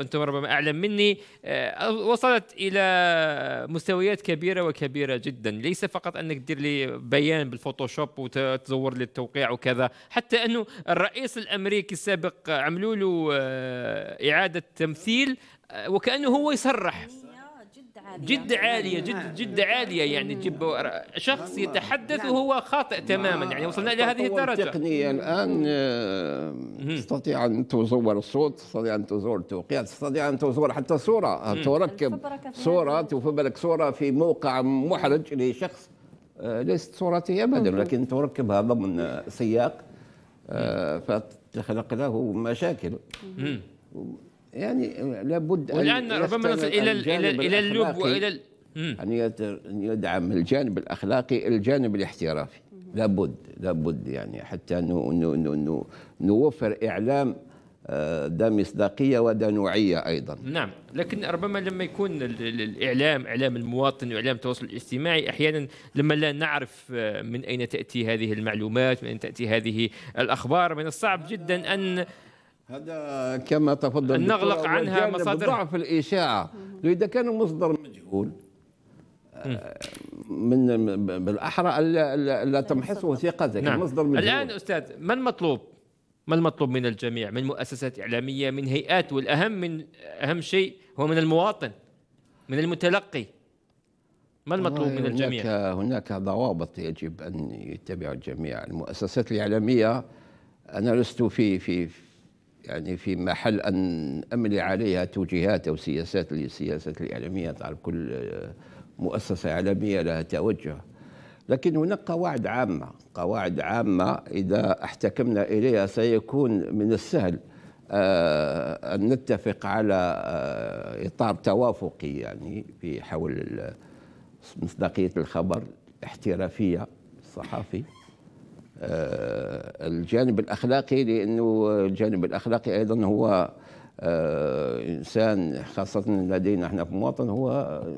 أنتم ربما أعلم مني آه، وصلت إلى مستويات كبيرة وكبيرة جدا ليس فقط أنك تدير لي بيان بالفوتوشوب وتزور لي التوقيع وكذا حتى أنه الرئيس الأمريكي السابق عملوا له آه، إعادة تمثيل آه، وكأنه هو يصرح جد عالية جد نعم. جد عالية يعني تجيب شخص نعم. يتحدث نعم. وهو خاطئ تماما يعني وصلنا إلى هذه الدرجة تقنيا الآن آه، تستطيع أن تزور الصوت تستطيع أن تزور التوقيع تستطيع أن تزور حتى صورة آه، تركب صورة توفب لك صورة في موقع محرج لشخص آه، ليست صورته أبدا لكن تركبها ضمن سياق فتخلق له مشاكل يعني لابد والان ربما نصل الى الى الى اللب والى ان يدعم الجانب الاخلاقي الجانب الاحترافي لابد لابد يعني حتى نوفر اعلام آه، ذا مصداقيه وذا نوعيه ايضا نعم لكن ربما لما يكون الاعلام اعلام المواطن واعلام التواصل الاجتماعي احيانا لما لا نعرف آه، من اين تاتي هذه المعلومات من اين تاتي هذه الاخبار من الصعب جدا ان هذا كما تفضل أن نغلق عنها مصادر ضعف الإشاعة إذا كان مصدر مجهول آه، من بالاحرى الا لا تمحصه ثقتك نعم. مصدر مجهول. الان استاذ ما المطلوب؟ ما المطلوب من الجميع؟ من مؤسسات اعلاميه، من هيئات والاهم من اهم شيء هو من المواطن من المتلقي ما المطلوب من الجميع؟ هناك هناك ضوابط يجب ان يتبع الجميع، المؤسسات الاعلاميه انا لست في في يعني في محل ان املي عليها توجيهات او سياسات للسياسات الاعلاميه تعرف كل مؤسسه اعلاميه لها توجه لكن هناك قواعد عامه قواعد عامه اذا احتكمنا اليها سيكون من السهل آه، ان نتفق على آه، اطار توافقي يعني في حول مصداقيه الخبر الاحترافيه صحافي آه، الجانب الأخلاقي لأنه الجانب الأخلاقي أيضا هو آه، إنسان خاصة لدينا احنا في مواطن هو آه،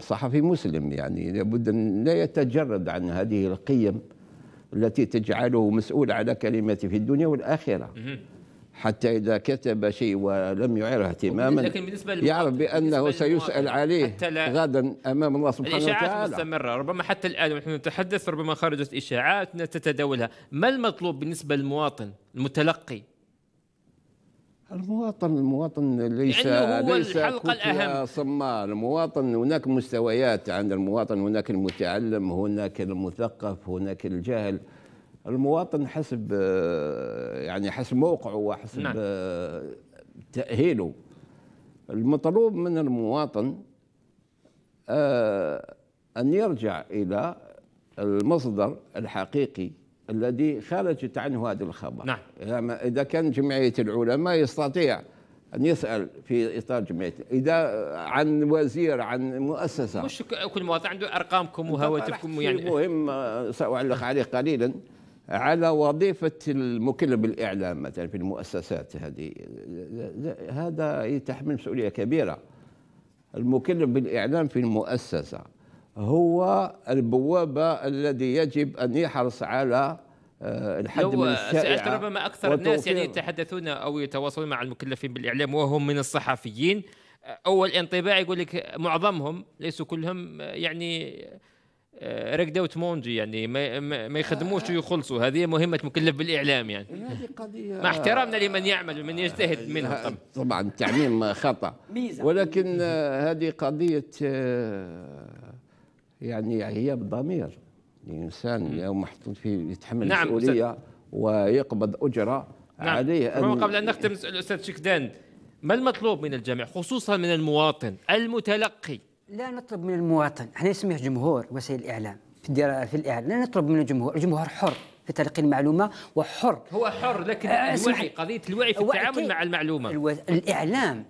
صحفي مسلم يعني لابد أن لا يتجرد عن هذه القيم التي تجعله مسؤول على كلمته في الدنيا والآخرة حتى إذا كتب شيء ولم يعيره اهتماما لكن بالنسبة يعرف بأنه سيسأل عليه غدا أمام الله سبحانه وتعالى الإشاعات مستمرة ربما حتى الآن ونحن نتحدث ربما خرجت إشاعات تتداولها ما المطلوب بالنسبة للمواطن المتلقي المواطن المواطن ليس هو ليس الحلقة الأهم صماء المواطن هناك مستويات عند المواطن هناك المتعلم هناك المثقف هناك الجاهل المواطن حسب آه، يعني حسب موقعه وحسب نعم. آه، تأهيله المطلوب من المواطن آه، أن يرجع إلى المصدر الحقيقي الذي خرجت عنه هذا الخبر نعم. إذا كان جمعية العلماء يستطيع أن يسأل في إطار جمعية إذا عن وزير عن مؤسسة مش كل مواطن عنده أرقامكم وهواتفكم يعني مهم سأعلق عليه قليلا على وظيفة المكلف بالإعلام مثلا في المؤسسات هذه هذا يتحمل مسؤولية كبيرة المكلف بالإعلام في المؤسسة هو البوابة الذي يجب أن يحرص على آه، الحد من الشائعة ربما أكثر الناس يعني يتحدثون أو يتواصلون مع المكلفين بالإعلام وهم من الصحفيين أول انطباع يقول لك معظمهم ليسوا كلهم آه، يعني داوت مونجي يعني ما, ما يخدموش آه. ويخلصوا هذه مهمة مكلف بالإعلام يعني هذه قضية مع احترامنا لمن يعمل ومن يجتهد منها آه، طبعا التعميم خطأ ولكن آه، هذه قضية يعني هي الضمير الإنسان يوم محطوط فيه يتحمل نعم مسؤولية ويقبض أجرة نعم. عليه أن قبل أن نختم الأستاذ شكدان ما المطلوب من الجميع خصوصا من المواطن المتلقي لا نطلب من المواطن احنا نسميه جمهور وسائل الاعلام في في الاعلام لا نطلب من الجمهور الجمهور حر في تلقي المعلومه وحر هو حر لكن آه، الوعي قضيه الوعي في التعامل مع المعلومه الو... الاعلام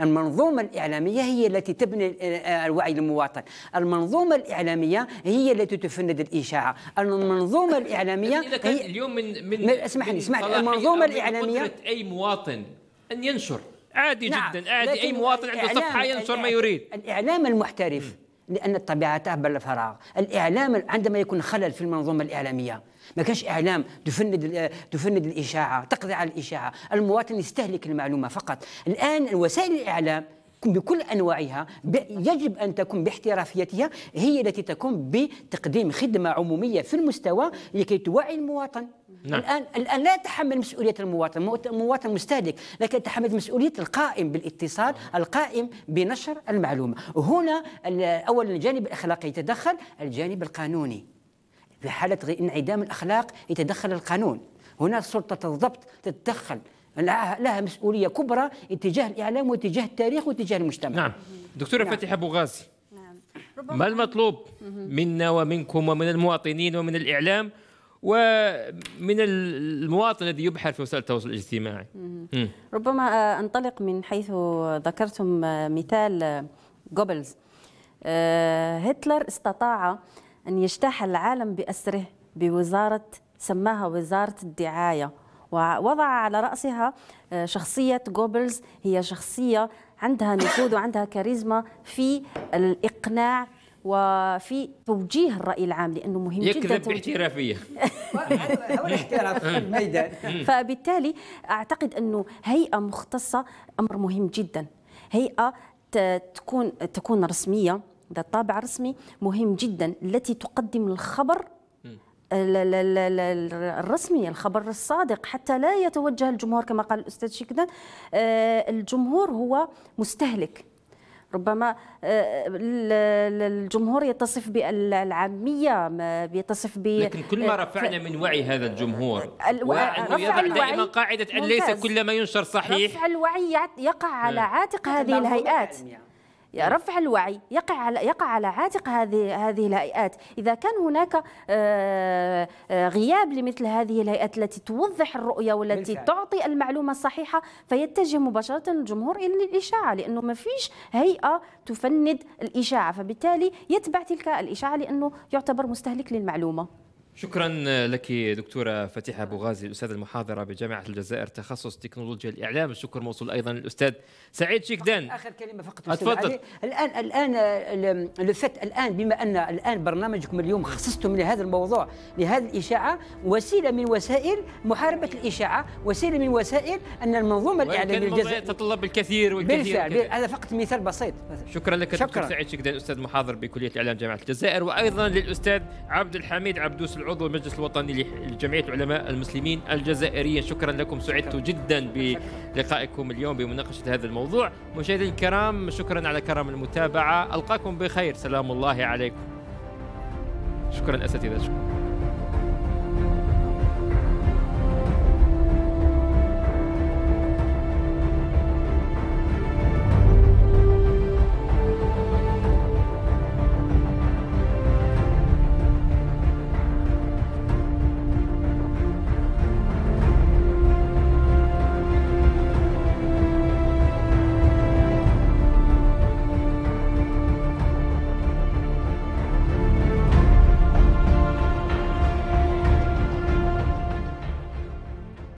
المنظومة الإعلامية هي التي تبني آه، الوعي للمواطن المنظومة الإعلامية هي التي تفند الإشاعة المنظومة الإعلامية هي اليوم من من اسمحني اسمحني المنظومة الإعلامية أي مواطن أن ينشر عادي نعم. جدا عادي اي مواطن عنده صفحه ينشر ما يريد الاعلام المحترف لان طبيعته بلا فراغ الاعلام عندما يكون خلل في المنظومه الاعلاميه ما كانش اعلام تفند تفند الاشاعه تقضي على الاشاعه المواطن يستهلك المعلومه فقط الان وسائل الاعلام بكل انواعها يجب ان تكون باحترافيتها هي التي تقوم بتقديم خدمه عموميه في المستوى لكي توعي المواطن نعم. الان الان لا يتحمل مسؤوليه المواطن، المواطن مستهلك، لكن يتحمل مسؤوليه القائم بالاتصال، نعم. القائم بنشر المعلومه، هنا اولا الجانب الاخلاقي يتدخل، الجانب القانوني. في حاله انعدام الاخلاق يتدخل القانون، هنا سلطه الضبط تتدخل لها مسؤوليه كبرى اتجاه الاعلام واتجاه التاريخ واتجاه المجتمع. نعم. دكتوره نعم. فتحي ابو غازي. نعم. ما المطلوب منا ومنكم ومن المواطنين ومن الاعلام ومن المواطن الذي يبحر في وسائل التواصل الاجتماعي ربما انطلق من حيث ذكرتم مثال جوبلز آه، هتلر استطاع ان يجتاح العالم باسره بوزاره سماها وزاره الدعايه ووضع على رأسها آه، شخصية جوبلز هي شخصية عندها نفوذ وعندها كاريزما في الإقناع وفي توجيه الراي العام لانه مهم يكذب جدا يكذب باحترافيه الميدان فبالتالي اعتقد انه هيئه مختصه امر مهم جدا هيئه تكون تكون رسميه ذات طابع رسمي مهم جدا التي تقدم الخبر الرسمي الخبر الصادق حتى لا يتوجه الجمهور كما قال الاستاذ شكدان آه، الجمهور هو مستهلك ربما آه، الجمهور يتصف بالعاميه يتصف ب لكن كل ما آه، رفعنا من وعي هذا الجمهور وانه يضع دائما قاعده ان ليس كل ما ينشر صحيح رفع الوعي يقع على آه. عاتق هذه الهيئات يعني. رفع الوعي يقع على يقع على عاتق هذه هذه الهيئات اذا كان هناك آه، آه، غياب لمثل هذه الهيئات التي توضح الرؤيه والتي بالفعل. تعطي المعلومه الصحيحه فيتجه مباشره الجمهور الى الاشاعه لانه ما فيش هيئه تفند الاشاعه فبالتالي يتبع تلك الاشاعه لانه يعتبر مستهلك للمعلومه شكرا لك دكتوره فتيحه ابو غازي الاستاذ المحاضره بجامعه الجزائر تخصص تكنولوجيا الاعلام الشكر موصول ايضا للاستاذ سعيد شيكدان اخر كلمه فقط اتفضل الان الان لفت الان بما ان الان برنامجكم اليوم خصصتم لهذا الموضوع لهذه الاشاعه وسيله من وسائل محاربه الاشاعه وسيله من وسائل ان المنظومه الاعلاميه الجزائريه تتطلب الكثير والكثير بالفعل هذا فقط مثال بسيط شكرا لك شكرا. دكتور سعيد شيكدان استاذ محاضر بكليه الاعلام جامعه الجزائر وايضا للاستاذ عبد الحميد عبدوس العمر عضو المجلس الوطني لجمعية علماء المسلمين الجزائريين شكرا لكم سعدت جدا بلقائكم اليوم بمناقشة هذا الموضوع مشاهدينا الكرام شكرا على كرم المتابعة ألقاكم بخير سلام الله عليكم شكرا أساتذة شكرا